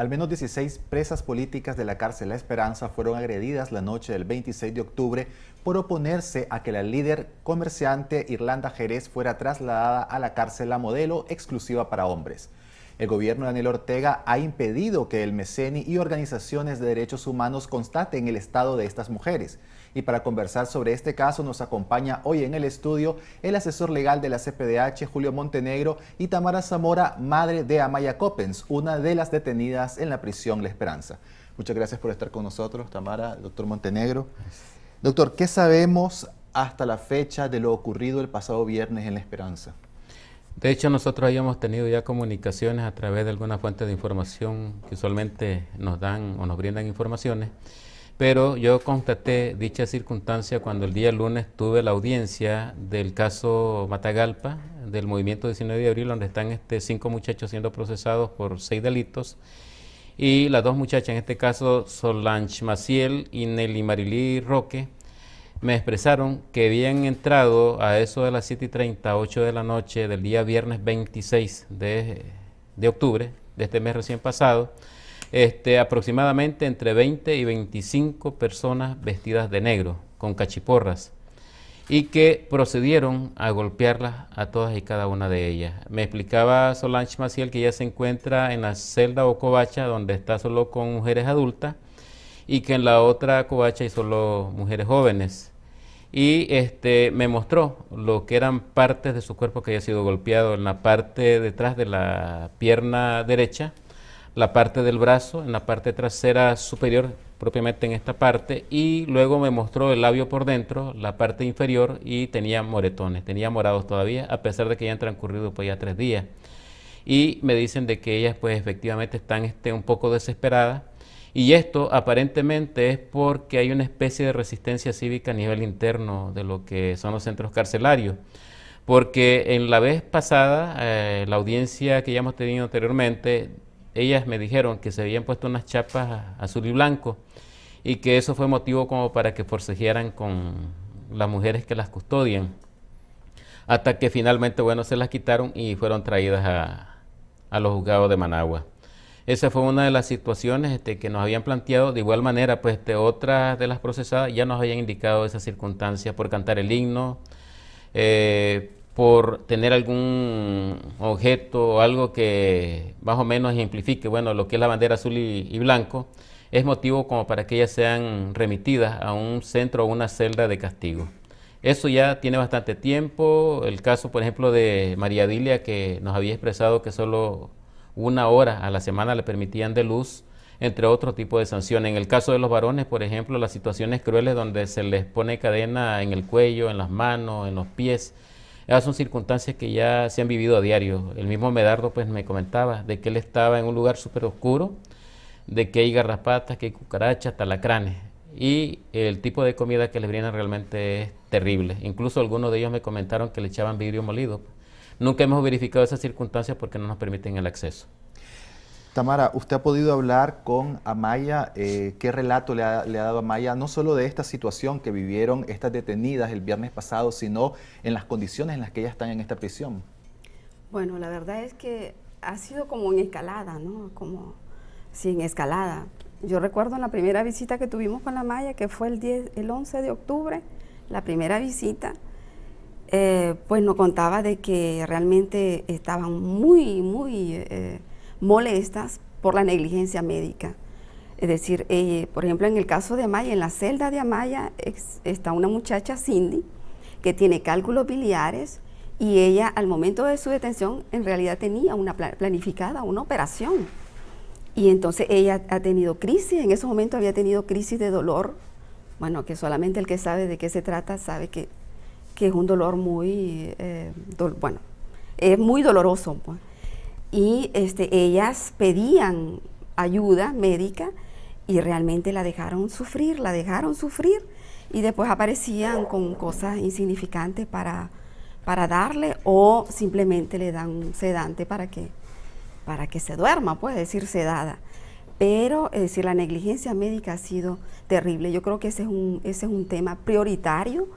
Al menos 16 presas políticas de la cárcel La Esperanza fueron agredidas la noche del 26 de octubre por oponerse a que la líder comerciante Irlanda Jerez fuera trasladada a la cárcel La Modelo exclusiva para hombres. El gobierno de Daniel Ortega ha impedido que el MECENI y organizaciones de derechos humanos constaten el estado de estas mujeres. Y para conversar sobre este caso nos acompaña hoy en el estudio el asesor legal de la CPDH, Julio Montenegro, y Tamara Zamora, madre de Amaya Coppens, una de las detenidas en la prisión La Esperanza. Muchas gracias por estar con nosotros, Tamara, doctor Montenegro. Doctor, ¿qué sabemos hasta la fecha de lo ocurrido el pasado viernes en La Esperanza? De hecho, nosotros habíamos tenido ya comunicaciones a través de alguna fuente de información que usualmente nos dan o nos brindan informaciones pero yo constaté dicha circunstancia cuando el día lunes tuve la audiencia del caso Matagalpa, del movimiento 19 de abril, donde están este, cinco muchachos siendo procesados por seis delitos. Y las dos muchachas, en este caso Solange Maciel y Nelly Marilí Roque, me expresaron que habían entrado a eso de las 7 y 30, 8 de la noche del día viernes 26 de, de octubre de este mes recién pasado este, aproximadamente entre 20 y 25 personas vestidas de negro, con cachiporras, y que procedieron a golpearlas a todas y cada una de ellas. Me explicaba Solange Maciel que ella se encuentra en la celda o covacha, donde está solo con mujeres adultas, y que en la otra covacha hay solo mujeres jóvenes y este me mostró lo que eran partes de su cuerpo que había sido golpeado en la parte detrás de la pierna derecha la parte del brazo, en la parte trasera superior, propiamente en esta parte, y luego me mostró el labio por dentro, la parte inferior, y tenía moretones, tenía morados todavía, a pesar de que ya han transcurrido pues ya tres días. Y me dicen de que ellas pues efectivamente están este, un poco desesperadas, y esto aparentemente es porque hay una especie de resistencia cívica a nivel interno de lo que son los centros carcelarios porque en la vez pasada, eh, la audiencia que ya hemos tenido anteriormente, ellas me dijeron que se habían puesto unas chapas azul y blanco y que eso fue motivo como para que forcejearan con las mujeres que las custodian. Hasta que finalmente, bueno, se las quitaron y fueron traídas a, los juzgados de Managua. Esa fue una de las situaciones este, que nos habían planteado. De igual manera, pues este, otras de las procesadas ya nos habían indicado esa circunstancia por cantar el himno, eh, por tener algún objeto o algo que más o menos ejemplifique, bueno, lo que es la bandera azul y, blanco, es motivo como para que ellas sean remitidas a un centro o una celda de castigo. Eso ya tiene bastante tiempo. El caso, por ejemplo, de María Dilia, que nos había expresado que solo una hora a la semana le permitían de luz, entre otro tipo de sanciones. En el caso de los varones, por ejemplo, las situaciones crueles donde se les pone cadena en el cuello, en las manos, en los pies, esas ah, son circunstancias que ya se han vivido a diario. El mismo Medardo pues me comentaba de que él estaba en un lugar súper oscuro, de que hay garrapatas, que hay cucarachas, talacranes. Y el tipo de comida que les brindan realmente es terrible. Incluso algunos de ellos me comentaron que le echaban vidrio molido. Nunca hemos verificado esas circunstancias porque no nos permiten el acceso. Tamara, usted ha podido hablar con Amaya. Eh, ¿Qué relato le ha, dado Amaya, no solo de esta situación que vivieron estas detenidas el viernes pasado, sino en las condiciones en las que ellas están en esta prisión? Bueno, la verdad es que ha sido como en escalada, ¿no? Como, sin escalada. Yo recuerdo en la primera visita que tuvimos con Amaya, que fue el, 11 de octubre, la primera visita, eh, pues nos contaba de que realmente estaban muy, muy... Eh, molestas por la negligencia médica. Es decir, eh, por ejemplo, en el caso de Amaya, en la celda de Amaya está una muchacha, Cindy, que tiene cálculos biliares y ella al momento de su detención en realidad tenía una planificada una operación. Y entonces ella ha tenido crisis, en ese momento había tenido crisis de dolor, bueno, que solamente el que sabe de qué se trata sabe que, que es un dolor muy, eh, bueno, es muy doloroso. Pues y este, ellas pedían ayuda médica y realmente la dejaron sufrir, la dejaron sufrir y después aparecían con cosas insignificantes para, para darle o simplemente le dan un sedante para que, para que se duerma, puede decir sedada. Pero es decir, la negligencia médica ha sido terrible. Yo creo que ese es un, ese es un tema prioritario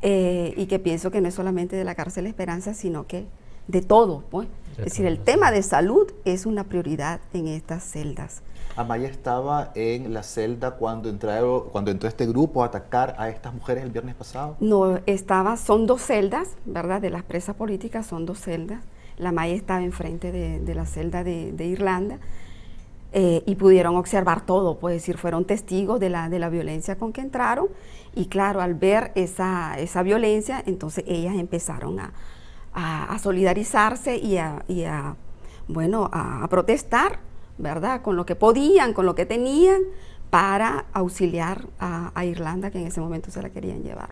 eh, y que pienso que no es solamente de la cárcel Esperanza, sino que de todo, pues. Es decir, el tema de salud es una prioridad en estas celdas. Amaya estaba en la celda cuando, entraron, cuando entró este grupo a atacar a estas mujeres el viernes pasado. No, estaba, son dos celdas, ¿verdad? De las presas políticas son dos celdas. La Maya estaba enfrente de, la celda de, Irlanda eh, y pudieron observar todo, pues decir, fueron testigos de la, de la violencia con que entraron y claro, al ver esa, esa violencia, entonces ellas empezaron a, a, solidarizarse y a, bueno, a, protestar, ¿verdad? Con lo que podían, con lo que tenían, para auxiliar a, Irlanda, que en ese momento se la querían llevar.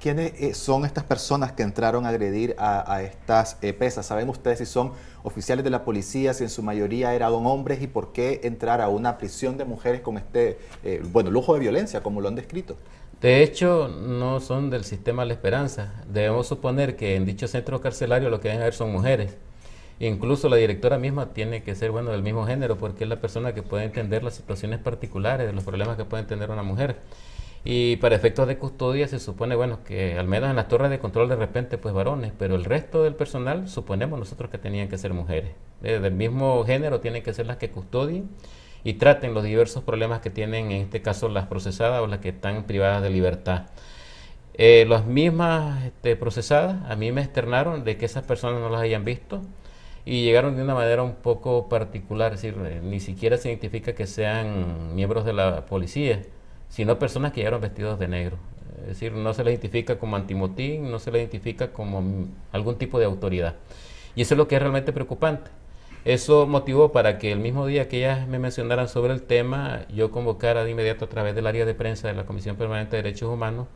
¿Quiénes eh, son estas personas que entraron a agredir a, estas eh, pesas? ¿Saben ustedes si son oficiales de la policía, si en su mayoría eran hombres y por qué entrar a una prisión de mujeres con este, eh, bueno, lujo de violencia, como lo han descrito? De hecho, no son del sistema La Esperanza. Debemos suponer que en dichos centros carcelarios lo que deben haber son mujeres. Incluso la directora misma tiene que ser bueno del mismo género porque es la persona que puede entender las situaciones particulares, los problemas que puede tener una mujer. Y para efectos de custodia se supone, bueno, que al menos en las torres de control de repente pues varones, pero el resto del personal suponemos nosotros que tenían que ser mujeres. Eh, del mismo género tienen que ser las que custodien y traten los diversos problemas que tienen, en este caso, las procesadas o las que están privadas de libertad. Eh, las mismas este, procesadas a mí me externaron de que esas personas no las hayan visto y llegaron de una manera un poco particular, es decir, eh, ni siquiera se identifica que sean miembros de la policía, sino personas que llegaron vestidos de negro. Es decir, no se les identifica como antimotín, no se les identifica como algún tipo de autoridad. Y eso es lo que es realmente preocupante. Eso motivó para que el mismo día que ellas me mencionaran sobre el tema, yo convocara de inmediato a través del área de prensa de la Comisión Permanente de Derechos Humanos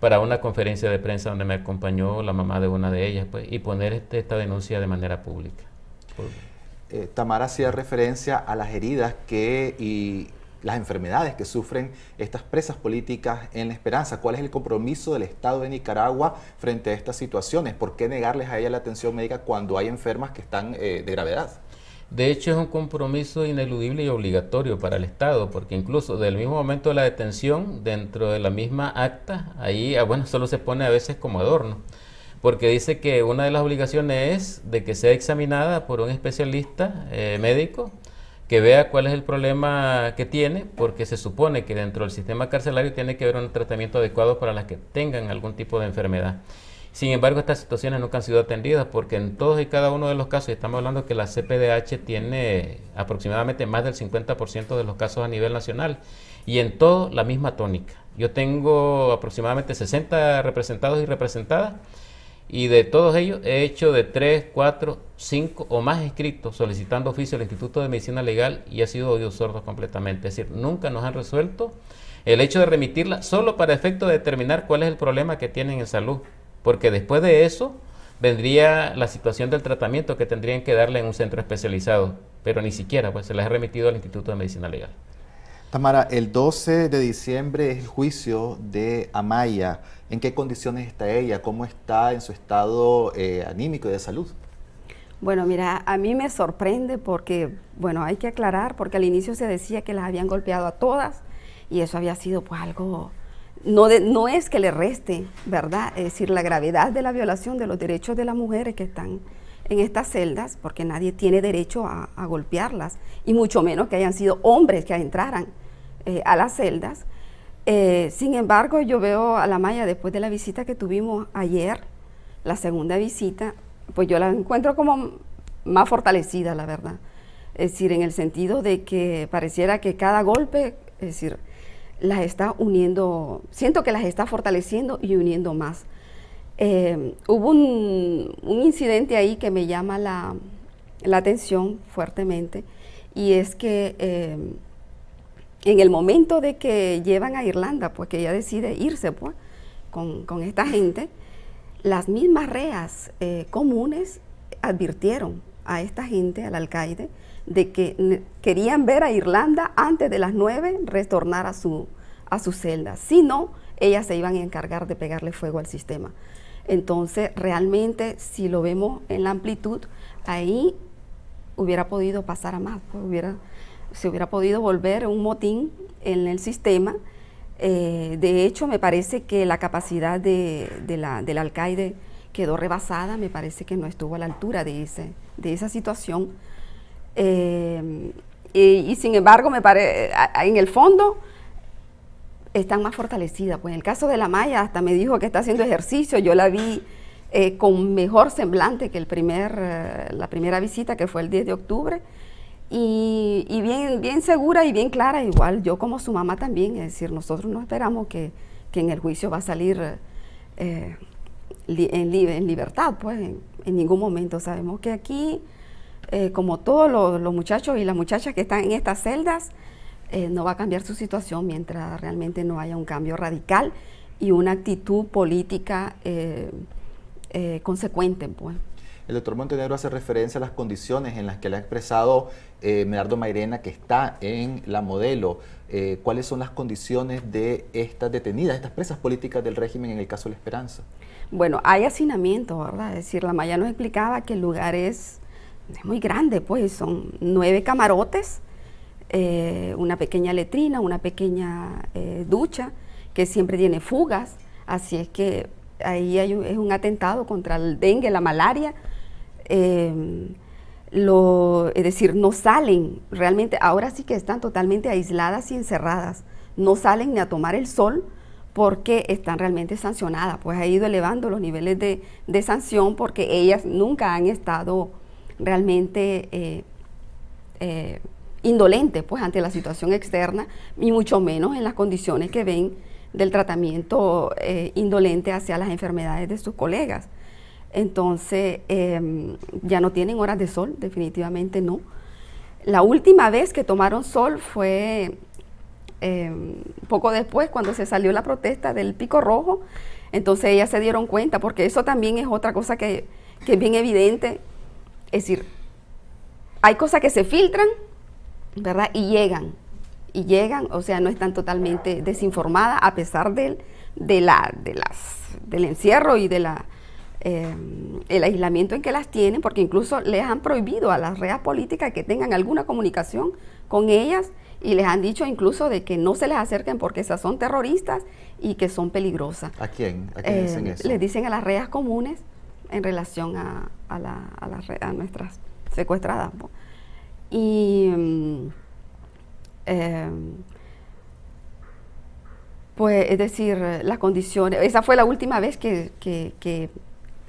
para una conferencia de prensa donde me acompañó la mamá de una de ellas pues, y poner este, esta denuncia de manera pública. Eh, Tamara hacía referencia a las heridas que y las enfermedades que sufren estas presas políticas en la esperanza, cuál es el compromiso del Estado de Nicaragua frente a estas situaciones, por qué negarles a ella la atención médica cuando hay enfermas que están eh, de gravedad. De hecho, es un compromiso ineludible y obligatorio para el Estado, porque incluso del mismo momento de la detención, dentro de la misma acta, ahí, ah, bueno, solo se pone a veces como adorno, porque dice que una de las obligaciones es de que sea examinada por un especialista eh, médico que vea cuál es el problema que tiene, porque se supone que dentro del sistema carcelario tiene que haber un tratamiento adecuado para las que tengan algún tipo de enfermedad. Sin embargo, estas situaciones nunca han sido atendidas porque en todos y cada uno de los casos, estamos hablando que la CPDH tiene aproximadamente más del 50% de los casos a nivel nacional y en todo la misma tónica. Yo tengo aproximadamente 60 representados y representadas y de todos ellos he hecho de 3, 4, 5 o más escritos solicitando oficio al Instituto de Medicina Legal y ha sido oído sordos completamente. Es decir, nunca nos han resuelto el hecho de remitirla solo para efecto de determinar cuál es el problema que tienen en salud, porque después de eso vendría la situación del tratamiento que tendrían que darle en un centro especializado, pero ni siquiera pues se las ha remitido al Instituto de Medicina Legal. Tamara, el 12 de diciembre es el juicio de Amaya. ¿En qué condiciones está ella? ¿Cómo está en su estado eh, anímico y de salud? Bueno, mira, a mí me sorprende porque, bueno, hay que aclarar, porque al inicio se decía que las habían golpeado a todas y eso había sido pues algo, no, no es que le reste, ¿verdad? Es decir, la gravedad de la violación de los derechos de las mujeres que están en estas celdas, porque nadie tiene derecho a, golpearlas, y mucho menos que hayan sido hombres que entraran eh, a las celdas. Eh, sin embargo, yo veo a la Maya después de la visita que tuvimos ayer, la segunda visita, pues yo la encuentro como más fortalecida, la verdad. Es decir, en el sentido de que pareciera que cada golpe, es decir, las está uniendo, siento que las está fortaleciendo y uniendo más. Em, hubo un, incidente ahí que me llama la, atención fuertemente y es que em, en el momento de que llevan a Irlanda, pues que ella decide irse pues, con, esta gente, las mismas reas eh, comunes advirtieron a esta gente, al alcaide, de que querían ver a Irlanda antes de las nueve retornar a su, a su celda. Si no, ellas se iban a encargar de pegarle fuego al sistema. Entonces, realmente, si lo vemos en la amplitud, ahí hubiera podido pasar a más, pues se hubiera podido volver un motín en el sistema. Eh, de hecho, me parece que la capacidad del alcaide quedó rebasada, me parece que no estuvo a la altura de, ese, de esa situación. Eh, y, sin embargo, me en el fondo, están más fortalecidas. Pues en el caso de la Maya, hasta me dijo que está haciendo ejercicio, yo la vi eh, con mejor semblante que el primer, eh, la primera visita que fue el 10 de octubre. Y, bien, bien segura y bien clara, igual yo como su mamá también, es decir, nosotros no esperamos que, en el juicio va a salir eh, en, libertad, pues en, ningún momento. Sabemos que aquí, como todos los muchachos y las muchachas que están en estas celdas, eh, no va a cambiar su situación mientras realmente no haya un cambio radical y una actitud política eh, eh, consecuente. Pues. El doctor Montenegro hace referencia a las condiciones en las que le ha expresado eh, Medardo Mairena, que está en la modelo. ¿Cuáles son las condiciones de estas detenidas, estas presas políticas del régimen en el caso de la Esperanza? Bueno, hay hacinamiento, ¿verdad? Es decir, la Maya nos explicaba que el lugar es, es muy grande, pues son nueve camarotes eh, una pequeña letrina, una pequeña eh, ducha que siempre tiene fugas, así es que ahí hay un, es un atentado contra el dengue, la malaria. Em, es decir, no salen realmente, ahora sí que están totalmente aisladas y encerradas, no salen ni a tomar el sol porque están realmente sancionadas, pues ha ido elevando los niveles de, sanción porque ellas nunca han estado realmente eh, Indolente, pues ante la situación externa y mucho menos en las condiciones que ven del tratamiento eh, indolente hacia las enfermedades de sus colegas. Entonces, em, ya no tienen horas de sol, definitivamente no. La última vez que tomaron sol fue em, poco después, cuando se salió la protesta del pico rojo. Entonces ellas se dieron cuenta, porque eso también es otra cosa que, que es bien evidente. Es decir, hay cosas que se filtran y llegan, y llegan, o sea, no están totalmente desinformadas a pesar del, de la, de las, del encierro y de eh, aislamiento en que las tienen, porque incluso les han prohibido a las reas políticas que tengan alguna comunicación con ellas y les han dicho incluso de que no se les acerquen porque esas son terroristas y que son peligrosas. ¿A quién? Eh, les dicen a las reas comunes en relación a, las, a nuestras secuestradas. Y mm, em, pues, es decir, las condiciones, esa fue la última vez que,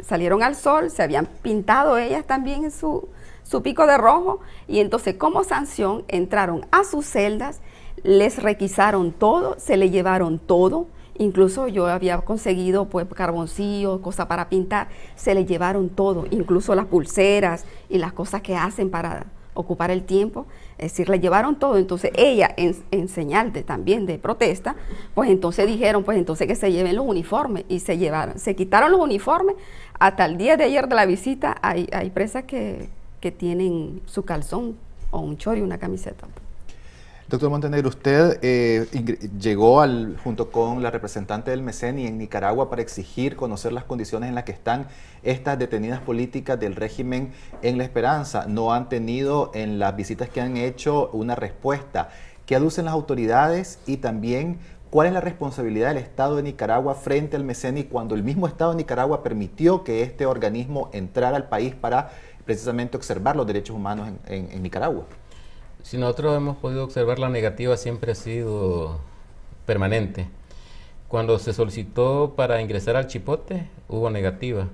salieron al sol, se habían pintado ellas también en su, su pico de rojo, y entonces como sanción entraron a sus celdas, les requisaron todo, se le llevaron todo, incluso yo había conseguido pues carboncillo, cosas para pintar, se le llevaron todo, incluso las pulseras y las cosas que hacen para, ocupar el tiempo, es decir, le llevaron todo, entonces ella en, señal de, también de protesta, pues entonces dijeron, pues entonces que se lleven los uniformes y se llevaron, se quitaron los uniformes hasta el día de ayer de la visita hay, presas que, tienen su calzón o un y una camiseta. Doctor Montenegro, usted eh, llegó junto con la representante del MECENI en Nicaragua para exigir conocer las condiciones en las que están estas detenidas políticas del régimen en La Esperanza. No han tenido en las visitas que han hecho una respuesta. ¿Qué aducen las autoridades y también ¿Cuál es la responsabilidad del Estado de Nicaragua frente al MECENI cuando el mismo Estado de Nicaragua permitió que este organismo entrara al país para precisamente observar los derechos humanos en Nicaragua? Si nosotros hemos podido observar, la negativa siempre ha sido permanente. Cuando se solicitó para ingresar al Chipote, hubo negativa.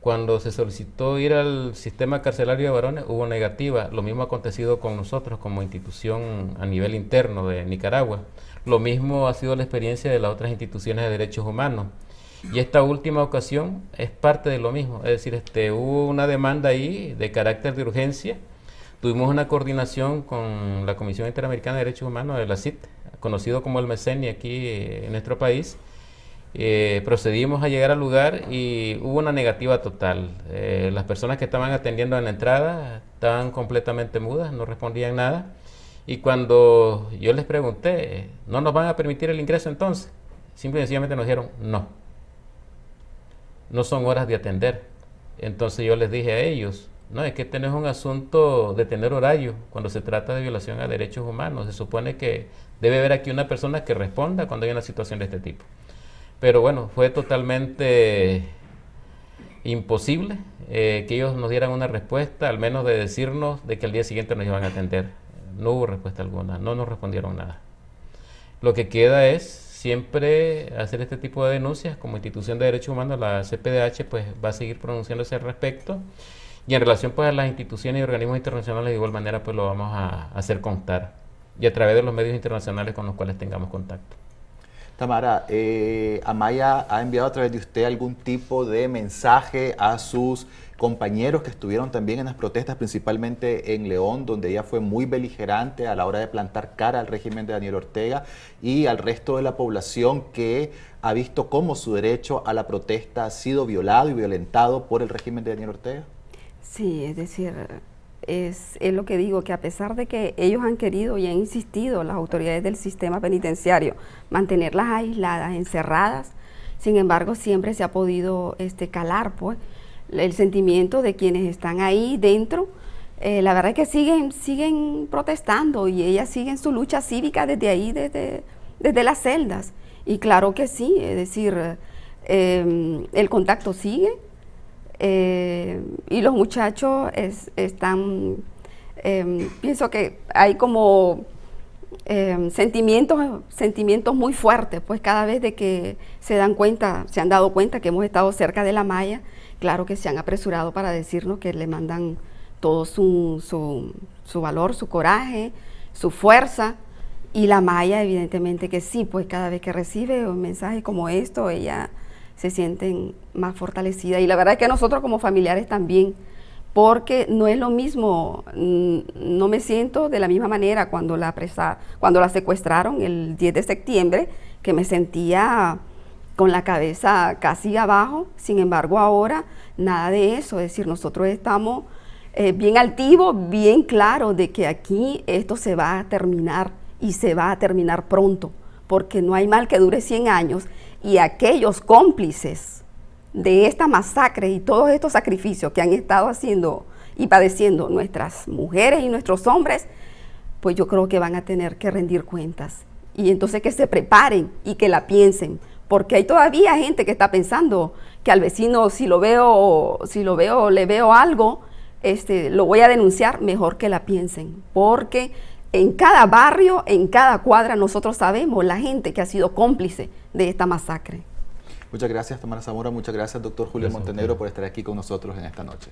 Cuando se solicitó ir al sistema carcelario de varones, hubo negativa. Lo mismo ha acontecido con nosotros como institución a nivel interno de Nicaragua. Lo mismo ha sido la experiencia de las otras instituciones de derechos humanos. Y esta última ocasión es parte de lo mismo. Es decir, este, hubo una demanda ahí de carácter de urgencia Tuvimos una coordinación con la Comisión Interamericana de Derechos Humanos de la CIT, conocido como el MECENI aquí eh, en nuestro país. Eh, procedimos a llegar al lugar y hubo una negativa total. Eh, las personas que estaban atendiendo en la entrada estaban completamente mudas, no respondían nada. Y cuando yo les pregunté, ¿no nos van a permitir el ingreso entonces? Simple sencillamente nos dijeron, no. No son horas de atender. Entonces yo les dije a ellos, no, es que este no es un asunto de tener horario cuando se trata de violación a derechos humanos. Se supone que debe haber aquí una persona que responda cuando hay una situación de este tipo. Pero bueno, fue totalmente imposible eh, que ellos nos dieran una respuesta, al menos de decirnos de que al día siguiente nos iban a atender. No hubo respuesta alguna, no nos respondieron nada. Lo que queda es siempre hacer este tipo de denuncias como institución de derechos humanos, la CPDH pues va a seguir pronunciándose al respecto. Y en relación pues a las instituciones y organismos internacionales de igual manera pues lo vamos a hacer contar y a través de los medios internacionales con los cuales tengamos contacto. Tamara, eh, Amaya ha enviado a través de usted algún tipo de mensaje a sus compañeros que estuvieron también en las protestas, principalmente en León, donde ella fue muy beligerante a la hora de plantar cara al régimen de Daniel Ortega y al resto de la población que ha visto cómo su derecho a la protesta ha sido violado y violentado por el régimen de Daniel Ortega. Sí, es decir, es, es, lo que digo, que a pesar de que ellos han querido y han insistido las autoridades del sistema penitenciario mantenerlas aisladas, encerradas, sin embargo siempre se ha podido este, calar pues, el sentimiento de quienes están ahí dentro. Eh, la verdad es que siguen, siguen protestando y ellas siguen su lucha cívica desde ahí, desde, desde las celdas. Y claro que sí, es decir, eh, em, el contacto sigue, eh, y los muchachos están, em, pienso que hay como em, sentimientos, sentimientos muy fuertes, pues cada vez de que se dan cuenta, se han dado cuenta que hemos estado cerca de la Maya, claro que se han apresurado para decirnos que le mandan todo su, su, su valor, su coraje, su fuerza. Y la Maya, evidentemente que sí, pues cada vez que recibe un mensaje como esto, ella se sienten más fortalecidas. Y la verdad es que nosotros como familiares también, porque no es lo mismo, mm, no me siento de la misma manera cuando la, presa, cuando la secuestraron el 10 de septiembre, que me sentía con la cabeza casi abajo, sin embargo ahora nada de eso, es decir, nosotros estamos eh, bien altivos, bien claros de que aquí esto se va a terminar y se va a terminar pronto, porque no hay mal que dure 100 años y aquellos cómplices de esta masacre y todos estos sacrificios que han estado haciendo y padeciendo nuestras mujeres y nuestros hombres, pues yo creo que van a tener que rendir cuentas. Y entonces que se preparen y que la piensen, porque hay todavía gente que está pensando que al vecino si lo veo, si lo veo, le veo algo, este, lo voy a denunciar, mejor que la piensen, porque en cada barrio, en cada cuadra, nosotros sabemos la gente que ha sido cómplice de esta masacre. Muchas gracias, Tamara Zamora. Muchas gracias, doctor Julio Montenegro, por estar aquí con nosotros en esta noche.